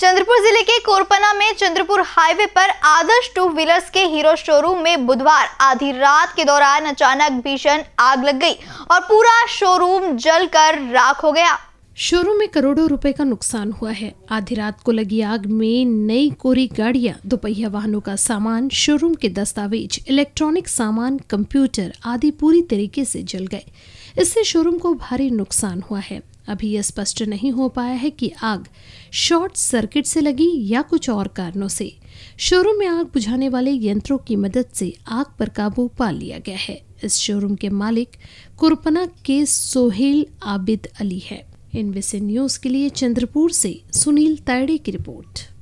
चंद्रपुर जिले के कोरपना में चंद्रपुर हाईवे पर आदर्श टू व्हीलर्स के हीरो शोरूम में बुधवार आधी रात के दौरान अचानक भीषण आग लग गई और पूरा शोरूम जलकर राख हो गया शोरूम में करोड़ों रुपए का नुकसान हुआ है आधी रात को लगी आग में नई कोरी गाड़ियां दोपहिया वाहनों का सामान शोरूम के दस्तावेज इलेक्ट्रॉनिक सामान कंप्यूटर आदि पूरी तरीके से जल गए इससे शोरूम को भारी नुकसान हुआ है अभी यह स्पष्ट नहीं हो पाया है कि आग शॉर्ट सर्किट से लगी या कुछ और कारणों से शोरूम में आग बुझाने वाले यंत्रों की मदद से आग पर काबू पा लिया गया है इस शोरूम के मालिक कुरपना के सोहेल आबिद अली है इन विषय न्यूज के लिए चंद्रपुर से सुनील तायड़े की रिपोर्ट